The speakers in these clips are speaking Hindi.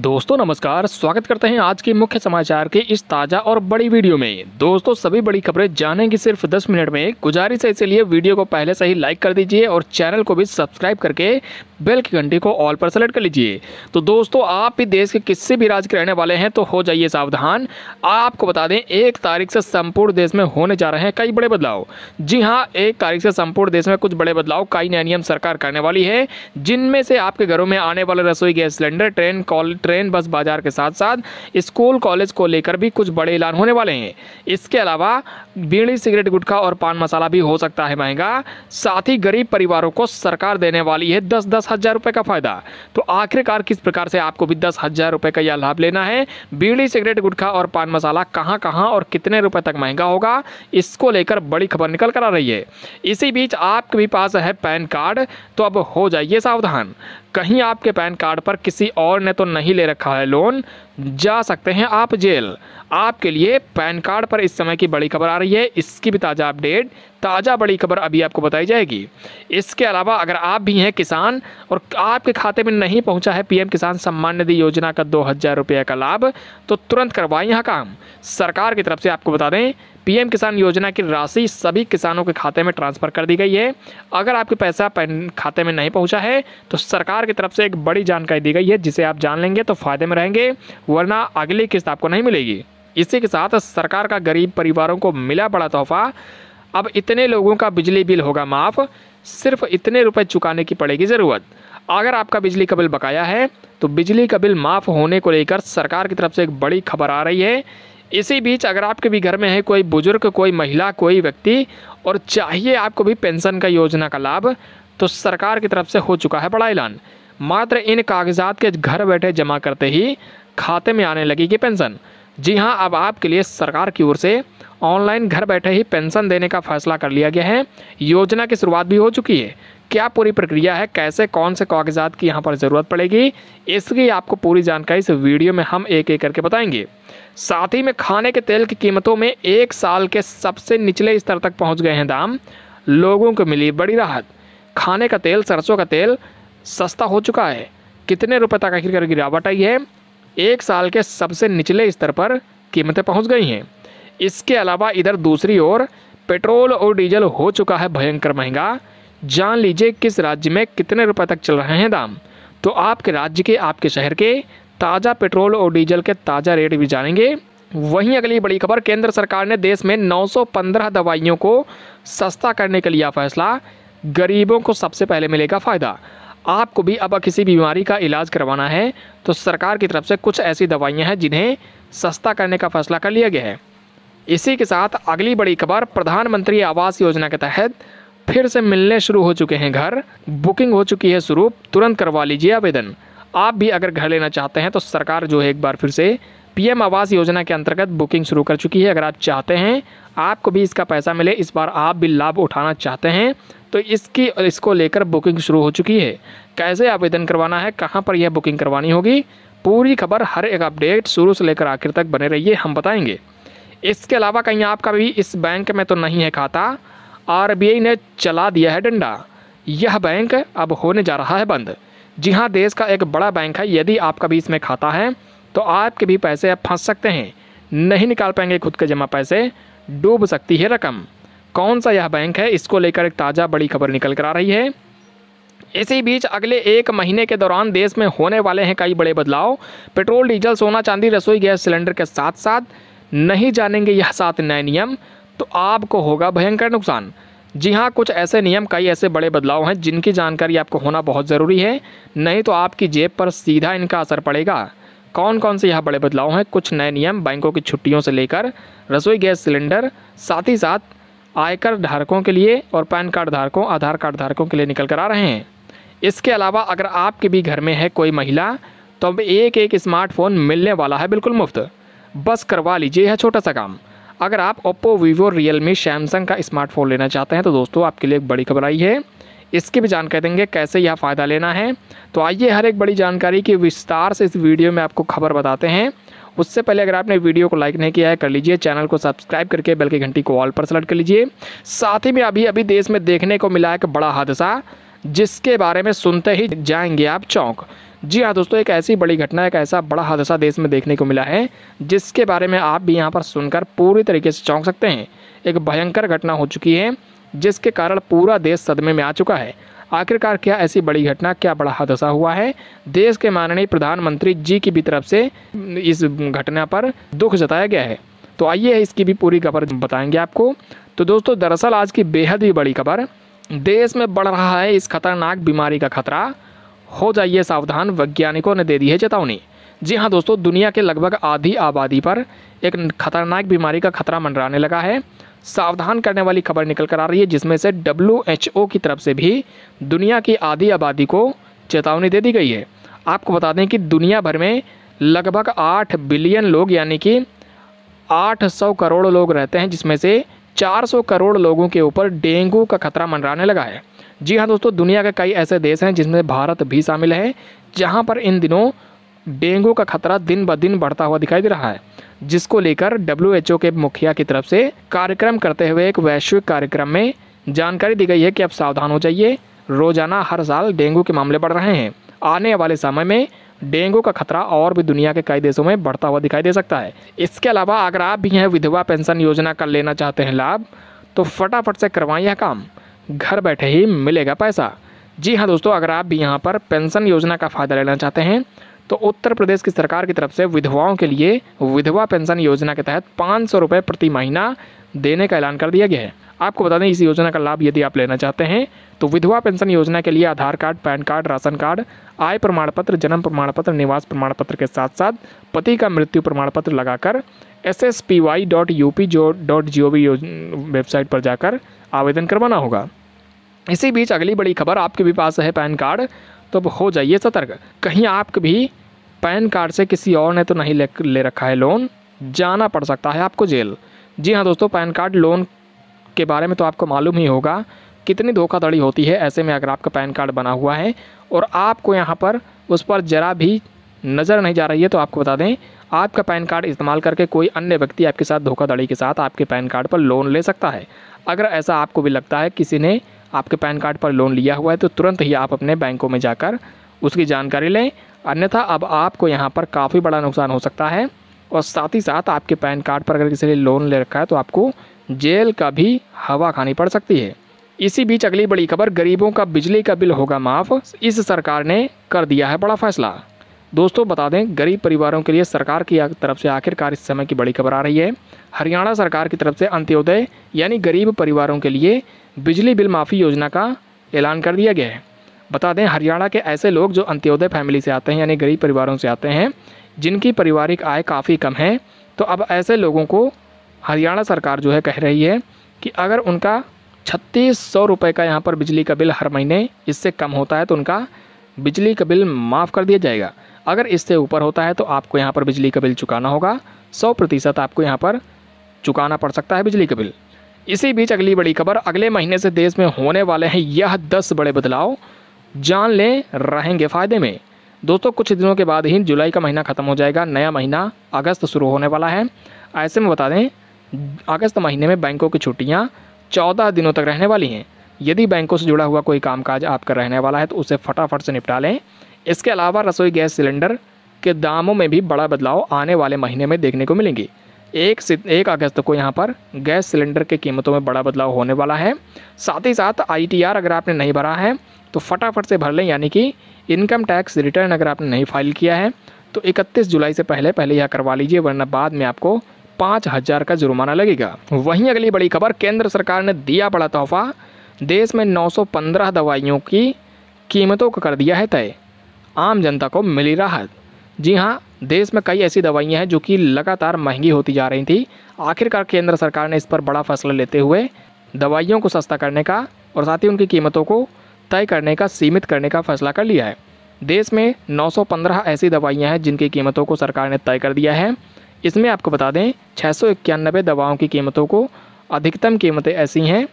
दोस्तों नमस्कार स्वागत करते हैं आज के मुख्य समाचार के इस ताज़ा और बड़ी वीडियो में दोस्तों सभी बड़ी खबरें जानेंगे सिर्फ 10 मिनट में गुजारिश है इसलिए वीडियो को पहले से ही लाइक कर दीजिए और चैनल को भी सब्सक्राइब करके बेल की घंटी को ऑल पर सेलेक्ट कर लीजिए तो दोस्तों आप भी देश के किसी भी राज्य के रहने वाले हैं तो हो जाइए सावधान आपको बता दें एक तारीख से संपूर्ण देश में होने जा रहे हैं कई बड़े बदलाव जी हाँ एक तारीख से संपूर्ण देश में कुछ बड़े बदलाव कई नए नियम सरकार करने वाली है जिनमें से आपके घरों में आने वाले रसोई gas cylinder train call train bus बाजार के साथ साथ स्कूल कॉलेज को लेकर भी कुछ बड़े ऐलान होने वाले हैं इसके अलावा बीड़ी सिगरेट गुटखा और पान मसाला भी हो सकता है महंगा साथ ही गरीब परिवारों को सरकार देने वाली है दस दस हज़ार रुपये का फ़ायदा तो आखिरकार किस प्रकार से आपको भी दस हज़ार रुपये का यह लाभ लेना है बीड़ी सिगरेट गुटखा और पान मसाला कहाँ कहाँ और कितने रुपए तक महंगा होगा इसको लेकर बड़ी खबर निकल कर आ रही है इसी बीच आपके भी पास है पैन कार्ड तो अब हो जाइए सावधान कहीं आपके पैन कार्ड पर किसी और ने तो नहीं ले रखा है लोन जा सकते हैं आप जेल आपके लिए पैन कार्ड पर इस समय की बड़ी खबर आ रही है इसकी भी ताज़ा अपडेट ताज़ा बड़ी खबर अभी आपको बताई जाएगी इसके अलावा अगर आप भी हैं किसान और आपके खाते में नहीं पहुंचा है पीएम किसान सम्मान निधि योजना का दो हज़ार रुपये का लाभ तो तुरंत करवाएं यहाँ काम सरकार की तरफ से आपको बता दें पीएम किसान योजना की राशि सभी किसानों के खाते में ट्रांसफ़र कर दी गई है अगर आपके पैसा पैन खाते में नहीं पहुँचा है तो सरकार की तरफ से एक बड़ी जानकारी दी गई है जिसे आप जान लेंगे तो फ़ायदे में रहेंगे वरना अगली किस्त आपको नहीं मिलेगी इसी के साथ सरकार का गरीब परिवारों को मिला बड़ा तोहफा अब इतने लोगों का बिजली बिल होगा माफ़ सिर्फ इतने रुपए चुकाने की पड़ेगी ज़रूरत अगर आपका बिजली का बिल बकाया है तो बिजली का बिल माफ़ होने को लेकर सरकार की तरफ से एक बड़ी खबर आ रही है इसी बीच अगर आपके भी घर में है कोई बुजुर्ग कोई महिला कोई व्यक्ति और चाहिए आपको भी पेंशन का योजना का लाभ तो सरकार की तरफ से हो चुका है बड़ा ऐलान मात्र इन कागजात के घर बैठे जमा करते ही खाते में आने लगेगी पेंशन जी हाँ अब आपके लिए सरकार की ओर से ऑनलाइन घर बैठे ही पेंशन देने का फैसला कर लिया गया है योजना की शुरुआत भी हो चुकी है क्या पूरी प्रक्रिया है कैसे कौन से कागजात की यहाँ पर ज़रूरत पड़ेगी इसकी आपको पूरी जानकारी इस वीडियो में हम एक एक करके बताएंगे साथ ही में खाने के तेल की कीमतों में एक साल के सबसे निचले स्तर तक पहुँच गए हैं दाम लोगों को मिली बड़ी राहत खाने का तेल सरसों का तेल सस्ता हो चुका है कितने रुपये तक आखिरकार गिरावट आई है एक साल के सबसे निचले स्तर पर कीमतें पहुंच गई हैं इसके अलावा इधर दूसरी ओर पेट्रोल और डीजल हो चुका है भयंकर महंगा जान लीजिए किस राज्य में कितने रुपए तक चल रहे हैं दाम तो आपके राज्य के आपके शहर के ताज़ा पेट्रोल और डीजल के ताज़ा रेट भी जानेंगे वहीं अगली बड़ी खबर केंद्र सरकार ने देश में 915 दवाइयों को सस्ता करने के लिया फैसला गरीबों को सबसे पहले मिलेगा फ़ायदा आपको भी अब किसी बीमारी का इलाज करवाना है तो सरकार की तरफ से कुछ ऐसी दवाइयाँ हैं जिन्हें सस्ता करने का फैसला कर लिया गया है इसी के साथ अगली बड़ी खबर प्रधानमंत्री आवास योजना के तहत फिर से मिलने शुरू हो चुके हैं घर बुकिंग हो चुकी है शुरू तुरंत करवा लीजिए आवेदन आप भी अगर घर लेना चाहते हैं तो सरकार जो है एक बार फिर से पीएम आवास योजना के अंतर्गत बुकिंग शुरू कर चुकी है अगर आप चाहते हैं आपको भी इसका पैसा मिले इस बार आप भी लाभ उठाना चाहते हैं तो इसकी इसको लेकर बुकिंग शुरू हो चुकी है कैसे आवेदन करवाना है कहाँ पर यह बुकिंग करवानी होगी पूरी खबर हर एक अपडेट शुरू से लेकर आखिर तक बने रहिए हम बताएंगे इसके अलावा कहीं आपका भी इस बैंक में तो नहीं है खाता आर ने चला दिया है डंडा यह बैंक अब होने जा रहा है बंद जी हाँ देश का एक बड़ा बैंक है यदि आपका भी इसमें खाता है तो आपके भी पैसे आप फंस सकते हैं नहीं निकाल पाएंगे खुद के जमा पैसे डूब सकती है रकम कौन सा यह बैंक है इसको लेकर एक ताज़ा बड़ी खबर निकल कर आ रही है इसी बीच अगले एक महीने के दौरान देश में होने वाले हैं कई बड़े बदलाव पेट्रोल डीजल सोना चांदी रसोई गैस सिलेंडर के साथ साथ नहीं जानेंगे यह सात नए नियम तो आपको होगा भयंकर नुकसान जी हाँ कुछ ऐसे नियम कई ऐसे बड़े बदलाव हैं जिनकी जानकारी आपको होना बहुत ज़रूरी है नहीं तो आपकी जेब पर सीधा इनका असर पड़ेगा कौन कौन से यहाँ बड़े बदलाव हैं कुछ नए नियम बैंकों की छुट्टियों से लेकर रसोई गैस सिलेंडर साथ ही साथ आयकर धारकों के लिए और पैन कार्ड धारकों आधार कार्ड धारकों के लिए निकल कर आ रहे हैं इसके अलावा अगर आपके भी घर में है कोई महिला तो अब एक एक स्मार्टफोन मिलने वाला है बिल्कुल मुफ्त बस करवा लीजिए यह छोटा सा काम अगर आप ओप्पो वीवो रियलमी सैमसंग का स्मार्टफोन लेना चाहते हैं तो दोस्तों आपके लिए एक बड़ी खबर आई है इसकी भी जानकारी देंगे कैसे यह फ़ायदा लेना है तो आइए हर एक बड़ी जानकारी की विस्तार से इस वीडियो में आपको खबर बताते हैं उससे पहले अगर आपने वीडियो को लाइक नहीं किया है कर लीजिए चैनल को सब्सक्राइब करके बेल की घंटी को ऑल पर सेलेक्ट कर लीजिए साथ ही में अभी अभी देश में देखने को मिला एक बड़ा हादसा जिसके बारे में सुनते ही जाएंगे आप चौंक जी हाँ दोस्तों एक ऐसी बड़ी घटना एक ऐसा बड़ा हादसा देश में देखने को मिला है जिसके बारे में आप भी यहाँ पर सुनकर पूरी तरीके से चौंक सकते हैं एक भयंकर घटना हो चुकी है जिसके कारण पूरा देश सदमे में आ चुका है आखिरकार क्या ऐसी बड़ी घटना क्या बड़ा हादसा हुआ है देश के माननीय प्रधानमंत्री जी की भी तरफ से इस घटना पर दुख जताया गया है तो आइए इसकी भी पूरी खबर बताएंगे आपको तो दोस्तों दरअसल आज की बेहद ही बड़ी खबर देश में बढ़ रहा है इस खतरनाक बीमारी का खतरा हो जाइए सावधान वैज्ञानिकों ने दे दी है चेतावनी जी हाँ दोस्तों दुनिया के लगभग आधी आबादी पर एक खतरनाक बीमारी का खतरा मंडराने लगा है सावधान करने वाली खबर निकल कर आ रही है जिसमें से डब्ल्यू की तरफ से भी दुनिया की आधी आबादी को चेतावनी दे दी गई है आपको बता दें कि दुनिया भर में लगभग आठ बिलियन लोग यानी कि आठ सौ करोड़ लोग रहते हैं जिसमें से चार सौ करोड़ लोगों के ऊपर डेंगू का खतरा मंडराने लगा है जी हाँ दोस्तों दुनिया के कई ऐसे देश हैं जिसमें भारत भी शामिल है जहाँ पर इन दिनों डेंगू का खतरा दिन ब दिन बढ़ता हुआ दिखाई दे रहा है जिसको लेकर डब्ल्यू के मुखिया की तरफ से कार्यक्रम करते हुए एक वैश्विक कार्यक्रम में जानकारी दी गई है कि अब सावधान हो जाइए रोजाना हर साल डेंगू के मामले बढ़ रहे हैं आने वाले समय में डेंगू का खतरा और भी दुनिया के कई देशों में बढ़ता हुआ दिखाई दे सकता है इसके अलावा अगर आप भी हैं विधवा पेंशन योजना का लेना चाहते हैं लाभ तो फटाफट से करवाएं यह काम घर बैठे ही मिलेगा पैसा जी हाँ दोस्तों अगर आप भी यहाँ पर पेंशन योजना का फ़ायदा लेना चाहते हैं तो उत्तर प्रदेश की सरकार की तरफ से विधवाओं के लिए विधवा पेंशन योजना के तहत पाँच सौ रुपये प्रति महीना देने का ऐलान कर दिया गया है आपको बता दें इस योजना का लाभ यदि आप लेना चाहते हैं तो विधवा पेंशन योजना के लिए Aadhaar card PAN card ration card आय प्रमाण पत्र जन्म प्रमाण पत्र निवास प्रमाण पत्र के साथ साथ पति का मृत्यु प्रमाण पत्र लगाकर S S P Y dot U P जो dot G O V website पर जाकर आवेदन करवाना होगा इसी बीच अगली बड़ी खबर आपके भी पास है पैन कार्ड तो हो जाइए सतर्क कहीं आप भी पैन कार्ड से किसी और ने तो नहीं ले, ले रखा है लोन जाना पड़ सकता है आपको जेल जी हाँ दोस्तों पैन कार्ड लोन के बारे में तो आपको मालूम ही होगा कितनी धोखाधड़ी होती है ऐसे में अगर आपका पैन कार्ड बना हुआ है और आपको यहाँ पर उस पर ज़रा भी नज़र नहीं जा रही है तो आपको बता दें आपका पैन कार्ड इस्तेमाल करके कोई अन्य व्यक्ति आपके साथ धोखाधड़ी के साथ आपके पैन कार्ड पर लोन ले सकता है अगर ऐसा आपको भी लगता है किसी ने आपके पैन कार्ड पर लोन लिया हुआ है तो तुरंत ही आप अपने बैंकों में जाकर उसकी जानकारी लें अन्यथा अब आपको यहाँ पर काफ़ी बड़ा नुकसान हो सकता है और साथ ही साथ आपके पैन कार्ड पर अगर किसी ने लोन ले रखा है तो आपको जेल का भी हवा खानी पड़ सकती है इसी बीच अगली बड़ी खबर गरीबों का बिजली का बिल होगा माफ़ इस सरकार ने कर दिया है बड़ा फैसला दोस्तों बता दें गरीब परिवारों के लिए सरकार की तरफ से आखिरकार इस समय की बड़ी खबर आ रही है हरियाणा सरकार की तरफ से अंत्योदय यानी गरीब परिवारों के लिए बिजली बिल माफ़ी योजना का ऐलान कर दिया गया है बता दें हरियाणा के ऐसे लोग जो अंत्योदय फैमिली से आते हैं यानी गरीब परिवारों से आते हैं जिनकी पारिवारिक आय काफ़ी कम है तो अब ऐसे लोगों को हरियाणा सरकार जो है कह रही है कि अगर उनका छत्तीस सौ रुपये का यहाँ पर बिजली का बिल हर महीने इससे कम होता है तो उनका बिजली का बिल माफ़ कर दिया जाएगा अगर इससे ऊपर होता है तो आपको यहाँ पर बिजली का बिल चुकाना होगा सौ प्रतिशत आपको यहाँ पर चुकाना पड़ सकता है बिजली का बिल इसी बीच अगली बड़ी खबर अगले महीने से देश में होने वाले हैं यह दस बड़े बदलाव जान लें रहेंगे फ़ायदे में दोस्तों कुछ दिनों के बाद ही जुलाई का महीना ख़त्म हो जाएगा नया महीना अगस्त शुरू होने वाला है ऐसे में बता दें अगस्त महीने में बैंकों की छुट्टियाँ चौदह दिनों तक रहने वाली हैं यदि बैंकों से जुड़ा हुआ कोई कामकाज आपका रहने वाला है तो उसे फटाफट से निपटा लें इसके अलावा रसोई गैस सिलेंडर के दामों में भी बड़ा बदलाव आने वाले महीने में देखने को मिलेंगे एक एक अगस्त को यहाँ पर गैस सिलेंडर के कीमतों में बड़ा बदलाव होने वाला है साथ ही साथ आईटीआर अगर आपने नहीं भरा है तो फटाफट से भर लें यानी कि इनकम टैक्स रिटर्न अगर आपने नहीं फाइल किया है तो 31 जुलाई से पहले पहले यह करवा लीजिए वरना बाद में आपको पाँच हज़ार का जुर्माना लगेगा वहीं अगली बड़ी खबर केंद्र सरकार ने दिया बड़ा तोहफा देश में 915 दवाइयों की कीमतों को कर दिया है तय आम जनता को मिली राहत जी हाँ देश में कई ऐसी दवाइयां हैं जो कि लगातार महंगी होती जा रही थी आखिरकार केंद्र सरकार ने इस पर बड़ा फैसला लेते हुए दवाइयों को सस्ता करने का और साथ ही उनकी कीमतों को तय करने का सीमित करने का फैसला कर लिया है देश में 915 ऐसी दवाइयां हैं जिनकी कीमतों को सरकार ने तय कर दिया है इसमें आपको बता दें छः दवाओं की कीमतों को अधिकतम कीमतें ऐसी हैं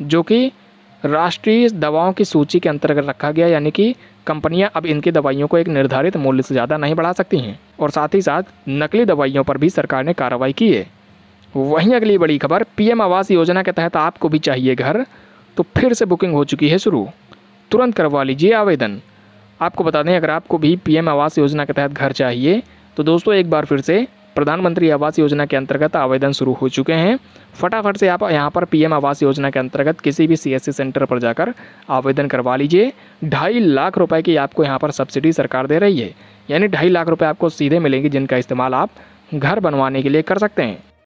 जो कि राष्ट्रीय दवाओं की सूची के अंतर्गत रखा गया यानी कि कंपनियां अब इनकी दवाइयों को एक निर्धारित मूल्य से ज़्यादा नहीं बढ़ा सकती हैं और साथ ही साथ नकली दवाइयों पर भी सरकार ने कार्रवाई की है वहीं अगली बड़ी खबर पीएम आवास योजना के तहत आपको भी चाहिए घर तो फिर से बुकिंग हो चुकी है शुरू तुरंत करवा लीजिए आवेदन आपको बता दें अगर आपको भी पी आवास योजना के तहत घर चाहिए तो दोस्तों एक बार फिर से प्रधानमंत्री आवास योजना के अंतर्गत आवेदन शुरू हो चुके हैं फटाफट से आप यहाँ पर पीएम आवास योजना के अंतर्गत किसी भी सीएससी सेंटर पर जाकर आवेदन करवा लीजिए ढाई लाख रुपए की आपको यहाँ पर सब्सिडी सरकार दे रही है यानी ढाई लाख रुपए आपको सीधे मिलेंगे जिनका इस्तेमाल आप घर बनवाने के लिए कर सकते हैं